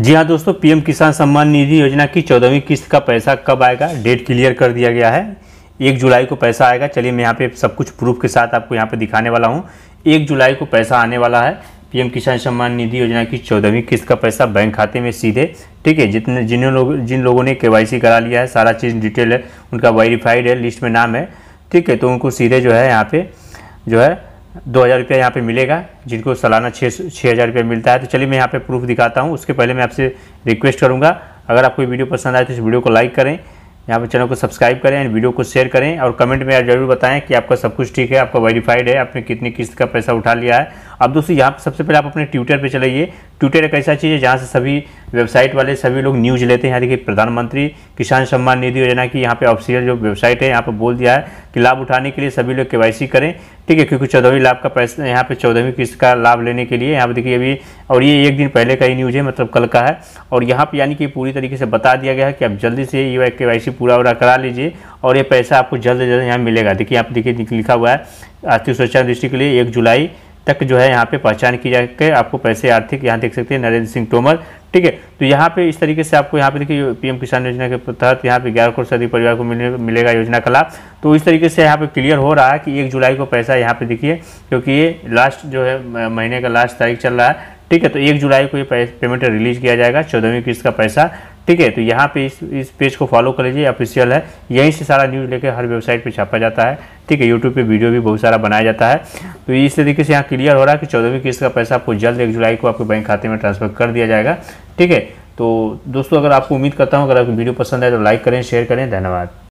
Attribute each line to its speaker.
Speaker 1: जी हाँ दोस्तों पीएम किसान सम्मान निधि योजना की चौदहवीं किस्त का पैसा कब आएगा डेट क्लियर कर दिया गया है एक जुलाई को पैसा आएगा चलिए मैं यहाँ पे सब कुछ प्रूफ के साथ आपको यहाँ पे दिखाने वाला हूँ एक जुलाई को पैसा आने वाला है पीएम किसान सम्मान निधि योजना की चौदहवीं किस्त का पैसा बैंक खाते में सीधे ठीक है जितने जिन लोग जिन लोगों ने के करा लिया है सारा चीज़ डिटेल है उनका वेरीफाइड है लिस्ट में नाम है ठीक है तो उनको सीधे जो है यहाँ पर जो है दो हज़ार रुपया यहाँ पर मिलेगा जिनको सालाना छः छः हज़ार रुपया मिलता है तो चलिए मैं यहाँ पे प्रूफ दिखाता हूँ उसके पहले मैं आपसे रिक्वेस्ट करूँगा अगर आपको वीडियो पसंद आए तो इस वीडियो को लाइक करें यहाँ पर चैनल को सब्सक्राइब करें एंड वीडियो को शेयर करें और कमेंट में जरूर बताएं कि आपका सब कुछ ठीक है आपका वेरीफाइड है आपने कितनी किस्त का पैसा उठा लिया है अब दोस्तों यहाँ पर सबसे पहले आप अपने ट्विटर पर चलाइए ट्विटर एक ऐसा चीज़ है जहाँ से सभी वेबसाइट वाले सभी लोग न्यूज़ लेते हैं यहाँ देखिए प्रधानमंत्री किसान सम्मान निधि योजना की यहाँ पर ऑफिशियल जो वेबसाइट है यहाँ पर बोल दिया है कि लाभ उठाने के लिए सभी लोग के करें ठीक है क्योंकि चौदहवीं लाभ का पैसा यहाँ पे चौदहवीं किस्त का लाभ लेने के लिए यहाँ पे देखिए अभी और ये एक दिन पहले का ही न्यूज़ है मतलब कल का है और यहाँ पे यानी कि पूरी तरीके से बता दिया गया है कि आप जल्दी से ये के वाई सी पूरा वूरा करा लीजिए और ये पैसा आपको जल्द से जल्द यहाँ मिलेगा देखिए यहाँ पर देखिए लिखा हुआ है आर्थिक सुरक्षा दृष्टि के लिए एक जुलाई तक जो है यहाँ पे पहचान की जाकर आपको पैसे आर्थिक यहाँ देख सकते हैं नरेंद्र सिंह तोमर ठीक है तो यहाँ पे इस तरीके से आपको यहाँ पे देखिए पीएम किसान योजना के तहत यहाँ पे ग्यारह करोड़ से अधिक परिवार को मिलने मिलेगा योजना का लाभ तो इस तरीके से यहाँ पे क्लियर हो रहा है कि एक जुलाई को पैसा यहाँ पे देखिए क्योंकि ये लास्ट जो है महीने का लास्ट तारीख चल रहा है ठीक है तो एक जुलाई को ये पेमेंट रिलीज किया जाएगा चौदहवीं किस्त का पैसा ठीक है तो यहाँ पे इस इस पेज को फॉलो कर लीजिए ऑफिशियल है यहीं से सारा न्यूज़ लेकर हर वेबसाइट पे छापा जाता है ठीक है यूट्यूब पे वीडियो भी बहुत सारा बनाया जाता है तो इस तरीके से यहाँ क्लियर हो रहा है कि चौदहवीं किस्त का पैसा आपको जल्द एक जुलाई को आपके बैंक खाते में ट्रांसफर कर दिया जाएगा ठीक है तो दोस्तों अगर आपको उम्मीद करता हूँ अगर आपकी वीडियो पसंद आए तो लाइक करें शेयर करें धन्यवाद